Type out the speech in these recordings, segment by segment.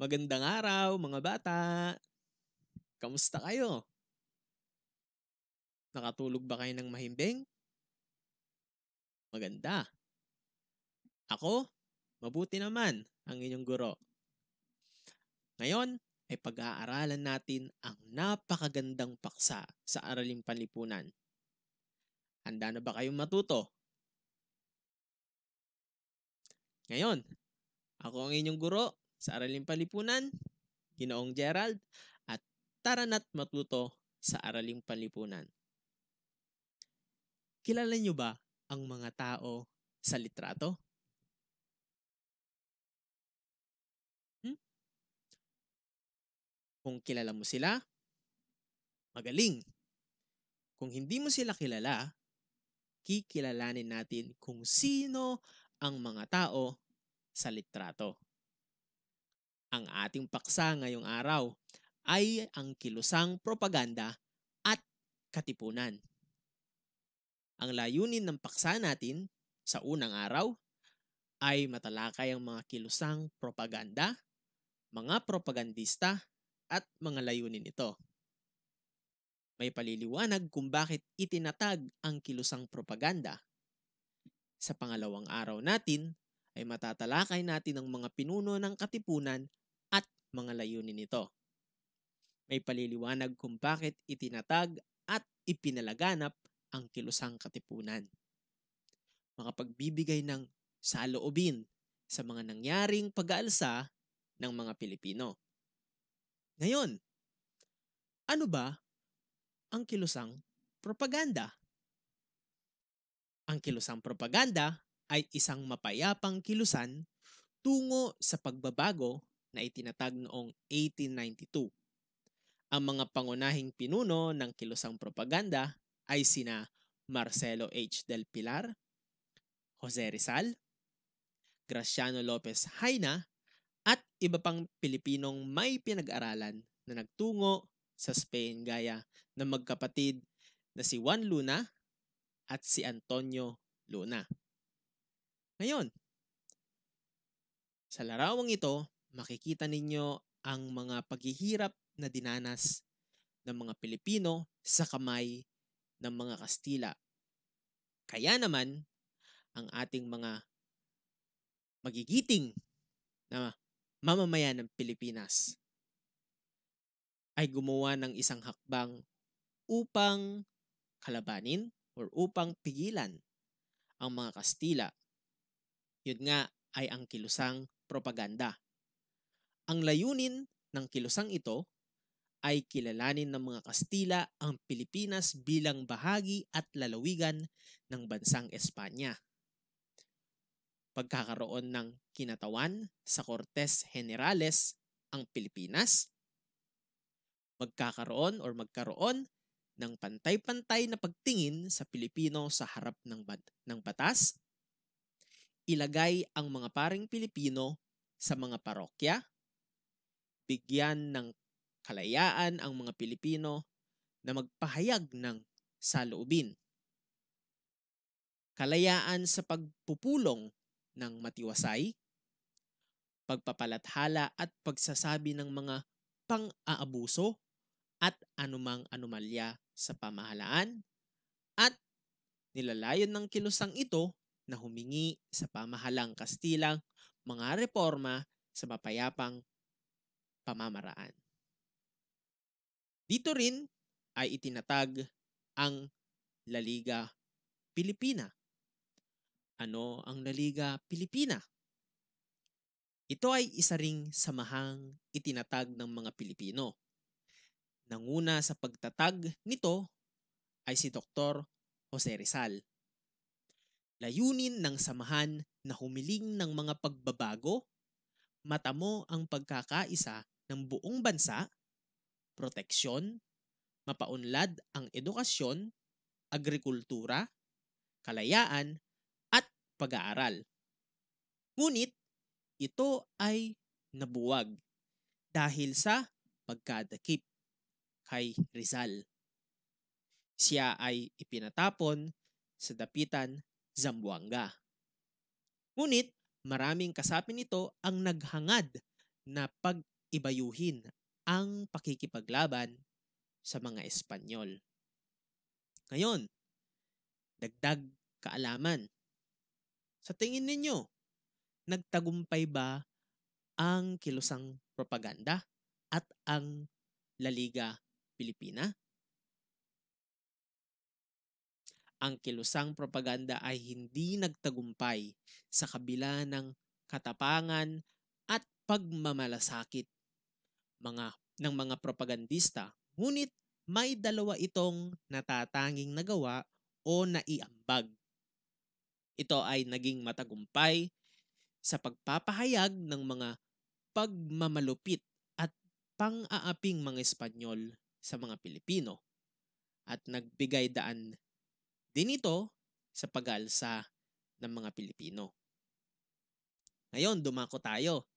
Magandang araw, mga bata. Kamusta kayo? Nakatulog ba kayo ng mahimbing? Maganda. Ako, mabuti naman ang inyong guro. Ngayon ay pag-aaralan natin ang napakagandang paksa sa Araling Panlipunan. Handa na ba kayong matuto? Ngayon, ako ang inyong guro sa Araling Panlipunan, Ginoong Gerald, at Taranat Matuto sa Araling Panlipunan. Kilala niyo ba ang mga tao sa litrato? Hmm? Kung kilala mo sila, magaling. Kung hindi mo sila kilala, kikilalanin natin kung sino ang mga tao sa litrato. Ang ating paksa ngayong araw ay ang kilusang propaganda at katipunan. Ang layunin ng paksa natin sa unang araw ay matalakay ang mga kilusang propaganda, mga propagandista at mga layunin nito. May paliliwanag kung bakit itinatag ang kilusang propaganda. Sa pangalawang araw natin ay matatalakay natin ang mga pinuno ng katipunan mga layunin nito. May paliliwanag kung bakit itinatag at ipinalaganap ang kilusang katipunan. Makapagbibigay ng saloobin sa mga nangyaring pag-aalsa ng mga Pilipino. Ngayon, ano ba ang kilusang propaganda? Ang kilusang propaganda ay isang mapayapang kilusan tungo sa pagbabago na itinatag noong 1892. Ang mga pangunahing pinuno ng kilosang propaganda ay sina Marcelo H. Del Pilar, Jose Rizal, Graciano Lopez Haina, at iba pang Pilipinong may pinag-aralan na nagtungo sa Spain gaya ng magkapatid na si Juan Luna at si Antonio Luna. Ngayon, sa larawang ito, makikita ninyo ang mga paghihirap na dinanas ng mga Pilipino sa kamay ng mga Kastila. Kaya naman, ang ating mga magigiting na mamamayan ng Pilipinas ay gumawa ng isang hakbang upang kalabanin or upang pigilan ang mga Kastila. Yun nga ay ang kilusang propaganda. Ang layunin ng kilusang ito ay kilalanin ng mga Kastila ang Pilipinas bilang bahagi at lalawigan ng bansang Espanya. Pagkakaroon ng kinatawan sa Cortes Generales ang Pilipinas, magkakaroon or magkaroon ng pantay-pantay na pagtingin sa Pilipino sa harap ng, bat- ng batas, ilagay ang mga paring Pilipino sa mga parokya, bigyan ng kalayaan ang mga Pilipino na magpahayag ng saloobin. Kalayaan sa pagpupulong ng matiwasay, pagpapalathala at pagsasabi ng mga pang-aabuso at anumang anomalya sa pamahalaan at nilalayon ng kilusang ito na humingi sa pamahalang Kastilang mga reforma sa mapayapang pamamaraan. Dito rin ay itinatag ang Laliga Liga Pilipina. Ano ang Laliga Liga Pilipina? Ito ay isa ring samahang itinatag ng mga Pilipino. Nanguna sa pagtatag nito ay si Dr. Jose Rizal. Layunin ng samahan na humiling ng mga pagbabago, matamo ang pagkakaisa ng buong bansa, proteksyon, mapaunlad ang edukasyon, agrikultura, kalayaan, at pag-aaral. Ngunit, ito ay nabuwag dahil sa pagkadakip kay Rizal. Siya ay ipinatapon sa dapitan Zamboanga. Ngunit maraming kasapi nito ang naghangad na pag ibayuhin ang pakikipaglaban sa mga Espanyol. Ngayon, dagdag kaalaman. Sa tingin ninyo, nagtagumpay ba ang kilusang propaganda at ang La Liga Pilipina? Ang kilusang propaganda ay hindi nagtagumpay sa kabila ng katapangan at pagmamalasakit mga ng mga propagandista. Ngunit may dalawa itong natatanging nagawa o naiambag. Ito ay naging matagumpay sa pagpapahayag ng mga pagmamalupit at pang-aaping mga Espanyol sa mga Pilipino at nagbigay daan din ito sa pag-alsa ng mga Pilipino. Ngayon, dumako tayo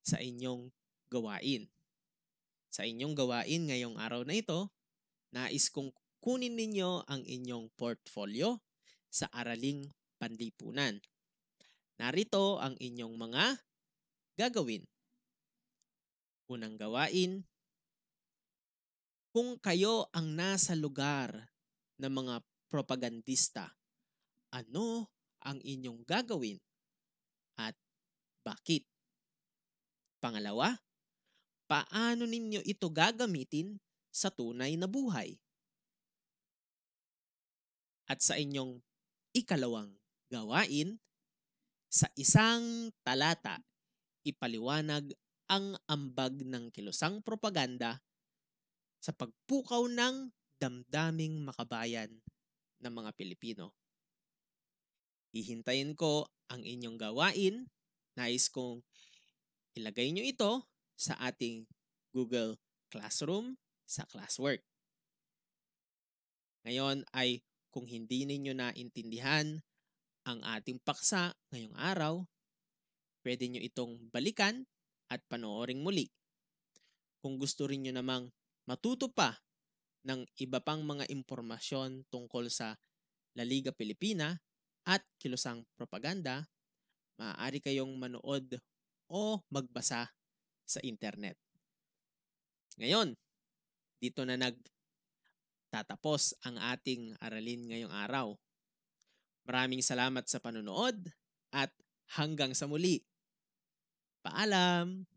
sa inyong gawain sa inyong gawain ngayong araw na ito, nais kong kunin ninyo ang inyong portfolio sa araling panlipunan. Narito ang inyong mga gagawin. Unang gawain, kung kayo ang nasa lugar ng mga propagandista, ano ang inyong gagawin at bakit? Pangalawa, paano ninyo ito gagamitin sa tunay na buhay? At sa inyong ikalawang gawain, sa isang talata, ipaliwanag ang ambag ng kilosang propaganda sa pagpukaw ng damdaming makabayan ng mga Pilipino. Hihintayin ko ang inyong gawain. Nais kong ilagay nyo ito sa ating Google Classroom sa classwork. Ngayon ay kung hindi ninyo naintindihan ang ating paksa ngayong araw, pwede nyo itong balikan at panoorin muli. Kung gusto rin nyo namang matuto pa ng iba pang mga impormasyon tungkol sa La Liga Pilipina at Kilosang Propaganda, maaari kayong manood o magbasa sa internet. Ngayon, dito na nagtatapos ang ating aralin ngayong araw. Maraming salamat sa panonood at hanggang sa muli. Paalam!